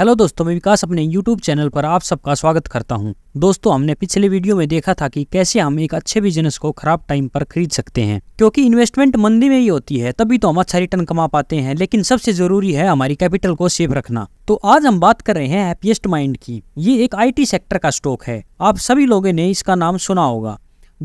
Hello दोस्तों मैं विकास अपने यूट्यूब चैनल पर आप सबका स्वागत करता हूं। दोस्तों हमने पिछले वीडियो में देखा था कि कैसे हम एक अच्छे बिजनेस को खराब टाइम पर खरीद सकते हैं क्योंकि इन्वेस्टमेंट मंदी में ही होती है तभी तो हम अच्छा रिटर्न कमा पाते हैं लेकिन सबसे जरूरी है हमारी कैपिटल को सेफ रखना तो आज हम बात कर रहे हैं हैप्पीएस्ट माइंड की ये एक आई सेक्टर का स्टॉक है आप सभी लोगों ने इसका नाम सुना होगा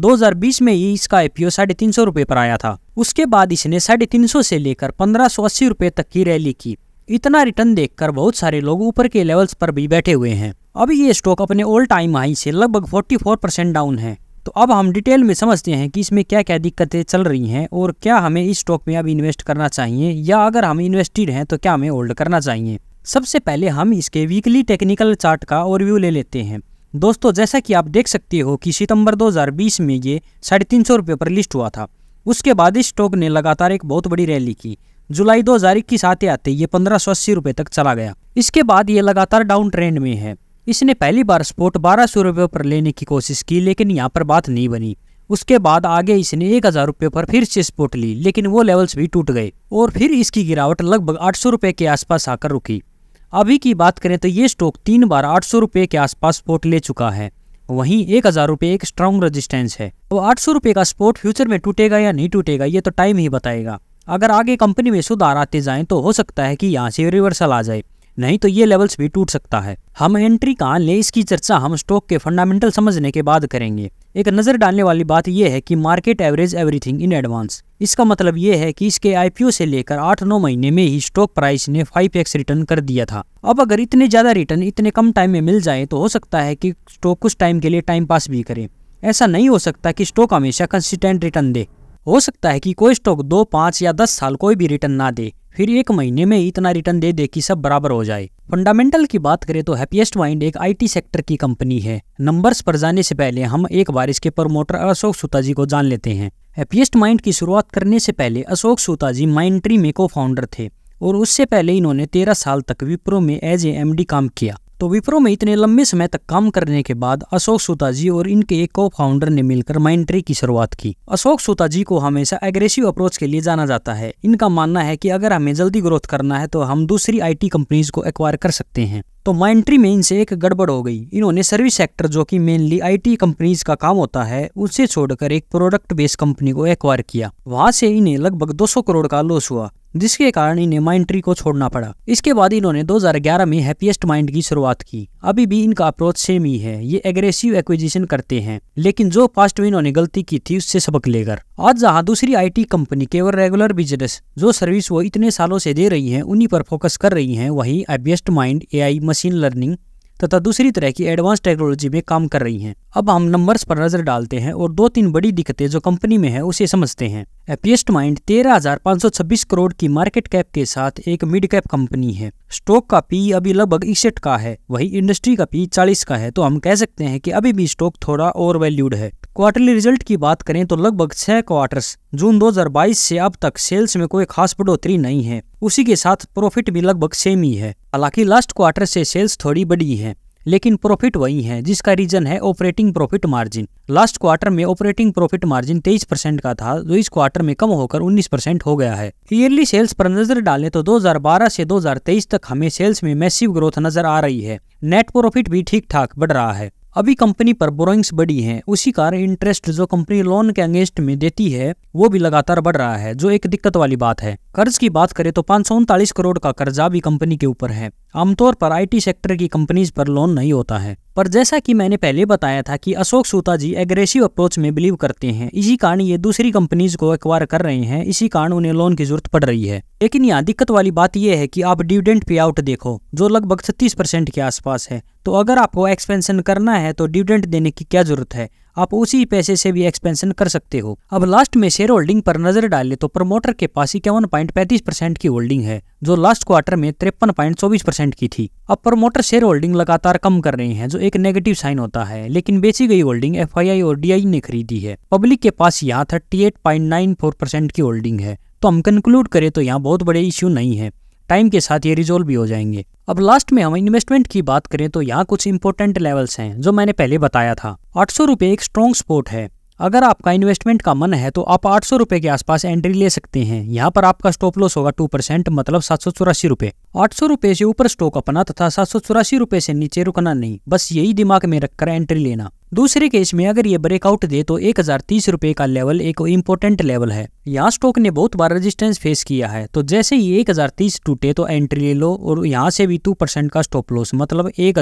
2020 में ही इसका एपीओ साढ़े तीन सौ पर आया था उसके बाद इसने साढ़े तीन सौ से लेकर पंद्रह सौ अस्सी तक की रैली की इतना रिटर्न देखकर बहुत सारे लोग ऊपर के लेवल्स पर भी बैठे हुए हैं अब ये स्टॉक अपने ऑल टाइम हाई से लगभग 44 परसेंट डाउन है तो अब हम डिटेल में समझते हैं कि इसमें क्या क्या दिक्कतें चल रही हैं और क्या हमें इस स्टॉक में अब इन्वेस्ट करना चाहिए या अगर हम इन्वेस्टेड हैं तो क्या हमें होल्ड करना चाहिए सबसे पहले हम इसके वीकली टेक्निकल चार्ट का ओवरव्यू ले लेते हैं दोस्तों जैसा कि आप देख सकते हो कि सितंबर 2020 में ये साढ़े तीन सौ रुपये पर लिस्ट हुआ था उसके बाद इस स्टॉक ने लगातार एक बहुत बड़ी रैली की जुलाई इक्कीस आते आते ये पंद्रह सौ अस्सी रुपए तक चला गया इसके बाद ये लगातार डाउन ट्रेंड में है इसने पहली बार स्पोर्ट बारह सौ रुपये पर लेने की कोशिश की लेकिन यहाँ पर बात नहीं बनी उसके बाद आगे इसने एक हजार रुपये पर फिर से स्पोर्ट ली लेकिन वो लेवल्स भी टूट गए और फिर इसकी गिरावट लगभग आठ सौ रुपए के आसपास आकर रुकी अभी की बात करें तो ये स्टॉक तीन बार आठ सौ रुपए के आसपास स्पोर्ट ले चुका है वहीं एक हजार रुपए एक स्ट्रांग रेजिस्टेंस है तो आठ सौ रुपये का स्पोर्ट फ्यूचर में टूटेगा या नहीं टूटेगा ये तो टाइम ही बताएगा अगर आगे कंपनी में सुधार आते जाएं तो हो सकता है कि यहाँ से रिवर्सल आ जाए नहीं तो ये लेवल्स भी टूट सकता है हम एंट्री कहाँ ले इसकी चर्चा हम स्टॉक के फंडामेंटल समझने के बाद करेंगे एक नज़र डालने वाली बात यह है कि market average everything in advance इसका मतलब ये है कि इसके आईपीओ से लेकर आठ नौ महीने में ही स्टॉक प्राइस ने फाइव एक्स रिटर्न कर दिया था अब अगर इतने ज़्यादा रिटर्न इतने कम टाइम में मिल जाए तो हो सकता है की स्टॉक कुछ टाइम के लिए टाइम पास भी करे ऐसा नहीं हो सकता की स्टॉक हमेशा कंसिस्टेंट रिटर्न दे हो सकता है कि कोई स्टॉक दो पाँच या दस साल कोई भी रिटर्न ना दे फिर एक महीने में इतना रिटर्न दे दे कि सब बराबर हो जाए फंडामेंटल की बात करें तो हैप्पीएस्ट माइंड एक आईटी सेक्टर की कंपनी है नंबर्स पर जाने से पहले हम एक बार इसके प्रमोटर अशोक सूता जी को जान लेते हैं हैप्पीएस्ट माइंड की शुरुआत करने से पहले अशोक सूता जी माइंड ट्री में को फाउंडर थे और उससे पहले इन्होंने तेरह साल तक विप्रो में एज ए एम काम किया तो विप्रो में इतने लंबे समय तक काम करने के बाद अशोक सुताजी और इनके एक को फाउंडर ने मिलकर माइंड ट्री की शुरुआत की अशोक सुताजी को हमेशा एग्रेसिव अप्रोच के लिए जाना जाता है इनका मानना है कि अगर हमें जल्दी ग्रोथ करना है तो हम दूसरी आईटी कंपनीज को एक्वायर कर सकते हैं तो माइंट्री में इनसे एक गड़बड़ हो गई इन्होंने सर्विस सेक्टर जो कि मेनली आईटी कंपनीज का काम होता है उसे छोड़कर एक प्रोडक्ट बेस्ड कंपनी को एक्वायर किया वहां से इन्हें लगभग 200 करोड़ का लॉस हुआ जिसके कारण इन्हें माइंड ट्री को छोड़ना पड़ा इसके बाद इन्होंने 2011 में हैप्पीएस्ट माइंड की शुरुआत की अभी भी इनका अप्रोच सेम ही है ये एग्रेसिव एक्विजिशन करते हैं लेकिन जो पास्ट में इन्होंने गलती की थी उससे सबक लेकर आज जहाँ दूसरी आईटी कंपनी केवल रेगुलर बिजनेस जो सर्विस वो इतने सालों से दे रही है उन्हीं पर फोकस कर रही है वही Happiest Mind a machine learning तथा दूसरी तरह की एडवांस टेक्नोलॉजी में काम कर रही हैं अब हम नंबर्स पर नजर डालते हैं और दो तीन बड़ी दिक्कतें जो कंपनी में है उसे समझते हैं एपियस्ट माइंड तेरह करोड़ की मार्केट कैप के साथ एक मिड कैप कंपनी है स्टॉक का पी अभी लगभग इकसठ का है वही इंडस्ट्री का पी चालीस का है तो हम कह सकते हैं कि अभी भी स्टॉक थोड़ा ओवर वैल्यूड है क्वार्टरली रिजल्ट की बात करें तो लगभग छह क्वार्टर्स जून 2022 से अब तक सेल्स में कोई खास बढ़ोतरी नहीं है उसी के साथ प्रॉफिट भी लगभग सेम ही है हालांकि लास्ट क्वार्टर से सेल्स थोड़ी बढ़ी है लेकिन प्रॉफिट वही है जिसका रीजन है operating profit margin last quarter में ऑपरेटिंग प्रॉफिट मार्जिन 23 परसेंट का था जो इस क्वार्टर में कम होकर 19 परसेंट हो गया है ईयरली सेल्स पर नजर डालें तो 2012 से 2023 तक हमें सेल्स में मैसिव ग्रोथ नजर आ रही है नेट प्रॉफिट भी ठीक ठाक बढ़ रहा है अभी कंपनी पर बोरोइंग्स बढ़ी हैं उसी कारण इंटरेस्ट जो कंपनी लोन के अगेंस्ट में देती है वो भी लगातार बढ़ रहा है जो एक दिक्कत वाली बात है कर्ज की बात करें तो पाँच करोड़ का कर्जा भी कंपनी के ऊपर है आमतौर पर आईटी सेक्टर की कंपनीज पर लोन नहीं होता है पर जैसा कि मैंने पहले बताया था कि अशोक सूता जी एग्रेसिव अप्रोच में बिलीव करते हैं इसी कारण ये दूसरी कंपनीज को एक्वायर कर रहे हैं इसी कारण उन्हें लोन की जरूरत पड़ रही है लेकिन यहाँ दिक्कत वाली बात यह है कि आप डिविडेंट पे आउट देखो जो लगभग छत्तीस परसेंट के आसपास है तो अगर आपको एक्सपेंशन करना है तो डिविडेंट देने की क्या जरूरत है आप उसी पैसे से भी एक्सपेंशन कर सकते हो अब लास्ट में शेयर होल्डिंग पर नजर डाले तो प्रमोटर के पास इक्यावन पॉइंट पैंतीस परसेंट की होल्डिंग है जो लास्ट क्वार्टर में तिरपन पॉइंट चौबीस परसेंट की थी अब प्रमोटर शेयर होल्डिंग लगातार कम कर रहे हैं जो एक नेगेटिव साइन होता है लेकिन बेची गई होल्डिंग एफ और डी ने खरीदी है पब्लिक के पास यहाँ thirty eight point nine four percent की होल्डिंग है तो हम कंक्लूड करें तो यहाँ बहुत बड़े इश्यू नहीं है टाइम के साथ ये रिजोल्व भी हो जाएंगे अब लास्ट में हम इन्वेस्टमेंट की बात करें तो यहाँ कुछ इंपॉर्टेंट लेवल्स हैं जो मैंने पहले बताया था आठ सौ एक स्ट्रॉन्ग स्पोर्ट है अगर आपका इन्वेस्टमेंट का मन है तो आप आठ सौ के आसपास एंट्री ले सकते हैं यहाँ पर आपका स्टॉप लॉस होगा टू परसेंट मतलब सात सौ चौरासी रुपए आठ सौ रुपए से ऊपर स्टॉक अपना तथा सात सौ चौरासी रुपए से नीचे रुकना नहीं बस यही दिमाग में रखकर एंट्री लेना दूसरे केस में अगर ये ब्रेकआउट दे तो एक हजार का लेवल एक इंपॉर्टेंट लेवल है यहाँ स्टॉक ने बहुत बार रेजिस्टेंस फेस किया है तो जैसे ही एक टूटे तो एंट्री ले लो और यहाँ से भी टू परसेंट का स्टॉप लॉस मतलब एक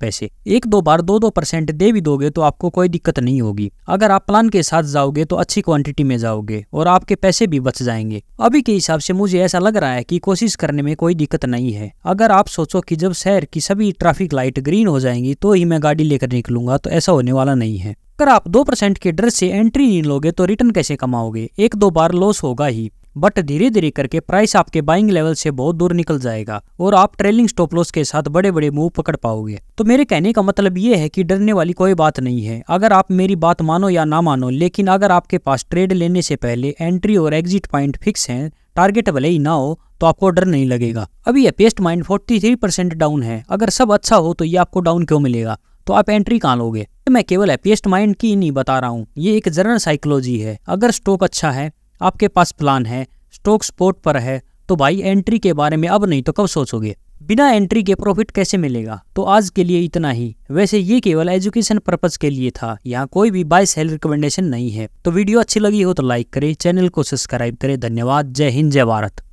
पैसे एक दो बार दो दो परसेंट दे भी दोगे तो आपको कोई दिक्कत नहीं होगी अगर आप प्लान के साथ जाओगे तो अच्छी क्वांटिटी में जाओगे और आपके पैसे भी बच जाएंगे अभी के हिसाब से मुझे ऐसा लग रहा है कि कोशिश करने में कोई दिक्कत नहीं है अगर आप सोचो कि जब शहर की सभी ट्रैफिक लाइट ग्रीन हो जाएंगी तो ही मैं गाड़ी लेकर निकलूंगा करूंगा तो ऐसा होने वाला नहीं है अगर आप दो परसेंट के डर से एंट्री नहीं लोगे तो रिटर्न कैसे कमाओगे एक दो बार लॉस होगा ही बट धीरे धीरे करके प्राइस आपके बाइंग लेवल से बहुत दूर निकल जाएगा और आप ट्रेलिंग स्टॉप लॉस के साथ बड़े बड़े मूव पकड़ पाओगे तो मेरे कहने का मतलब ये है कि डरने वाली कोई बात नहीं है अगर आप मेरी बात मानो या ना मानो लेकिन अगर आपके पास ट्रेड लेने से पहले एंट्री और एग्जिट पॉइंट फिक्स हैं टारगेट भले ही ना हो तो आपको डर नहीं लगेगा अभी ये पेस्ट माइंड 43 डाउन है अगर सब अच्छा हो तो ये आपको डाउन क्यों मिलेगा तो आप एंट्री कहाँ लोगे तो मैं केवल हैप्पीएस्ट माइंड की नहीं बता रहा हूँ ये एक जनरल साइकोलॉजी है अगर स्टॉक अच्छा है आपके पास प्लान है स्टॉक स्पोर्ट पर है तो भाई एंट्री के बारे में अब नहीं तो कब सोचोगे बिना एंट्री के प्रॉफिट कैसे मिलेगा तो आज के लिए इतना ही वैसे ये केवल एजुकेशन पर्पज के लिए था यहाँ कोई भी बाय सेल रिकमेंडेशन नहीं है तो वीडियो अच्छी लगी हो तो लाइक करें चैनल को सब्सक्राइब करें धन्यवाद जय हिंद जय भारत